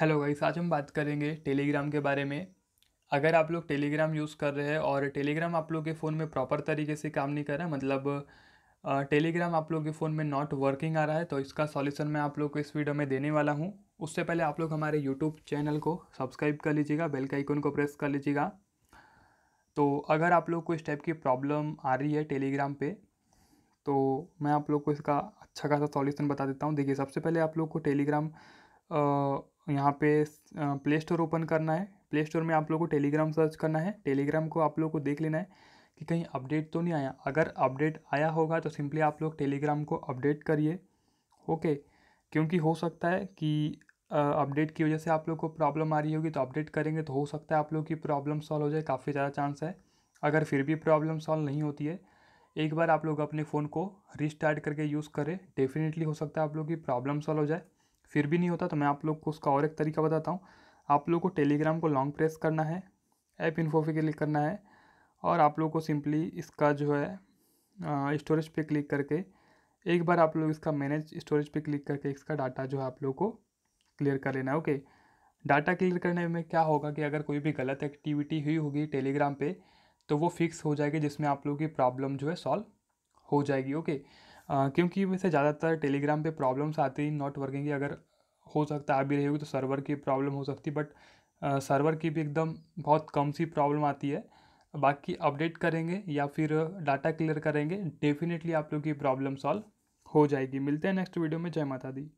hello guys आज हम बात करेंगे टेलीग्राम के बारे में अगर आप लोग टेलीग्राम यूज़ कर रहे हैं और टेलीग्राम आप लोग के फ़ोन में प्रॉपर तरीके से काम नहीं कर रहा है मतलब टेलीग्राम आप लोग के फ़ोन में नॉट वर्किंग आ रहा है तो इसका सॉल्यूशन मैं आप लोग को इस वीडियो में देने वाला हूँ उससे पहले आप लोग हमारे यूट्यूब चैनल को सब्सक्राइब कर लीजिएगा बेल का आइकन को प्रेस कर लीजिएगा तो अगर आप लोग को इस टाइप की प्रॉब्लम आ रही है टेलीग्राम पर तो मैं आप लोग को इसका अच्छा खासा सॉल्यूशन बता देता हूँ देखिए सबसे पहले आप लोग को टेलीग्राम यहाँ पे प्ले स्टोर ओपन करना है प्ले स्टोर में आप लोग को टेलीग्राम सर्च करना है टेलीग्राम को आप लोग को देख लेना है कि कहीं अपडेट तो नहीं आया अगर अपडेट आया होगा तो सिंपली आप लोग टेलीग्राम को अपडेट करिए ओके क्योंकि हो सकता है कि अपडेट की वजह से आप लोग को प्रॉब्लम आ रही होगी तो अपडेट करेंगे तो हो सकता है आप लोग की प्रॉब्लम सॉल्व हो जाए काफ़ी ज़्यादा चांस है अगर फिर भी प्रॉब्लम सॉल्व नहीं होती है एक बार आप लोग अपने फ़ोन को रिस्टार्ट करके यूज़ करें डेफिनेटली हो सकता है आप लोग की प्रॉब्लम सॉल्व हो जाए फिर भी नहीं होता तो मैं आप लोग को उसका और एक तरीका बताता हूँ आप लोग को टेलीग्राम को लॉन्ग प्रेस करना है ऐप इन्फो पे क्लिक करना है और आप लोग को सिंपली इसका जो है स्टोरेज पे क्लिक करके एक बार आप लोग इसका मैनेज स्टोरेज पे क्लिक करके इसका डाटा जो है आप लोग को क्लियर कर लेना है ओके डाटा क्लियर करने में क्या होगा कि अगर कोई भी गलत एक्टिविटी हुई होगी टेलीग्राम पे तो वो फिक्स हो जाएगी जिसमें आप लोग की प्रॉब्लम जो है सॉल्व हो जाएगी ओके क्योंकि वैसे ज़्यादातर टेलीग्राम पे प्रॉब्लम्स आती हैं नॉट वर्किंग की अगर हो सकता है आ भी रही होगी तो सर्वर की प्रॉब्लम हो सकती बट सर्वर की भी एकदम बहुत कम सी प्रॉब्लम आती है बाकी अपडेट करेंगे या फिर डाटा क्लियर करेंगे डेफिनेटली आप लोग की प्रॉब्लम सॉल्व हो जाएगी मिलते हैं नेक्स्ट वीडियो में जय माता दी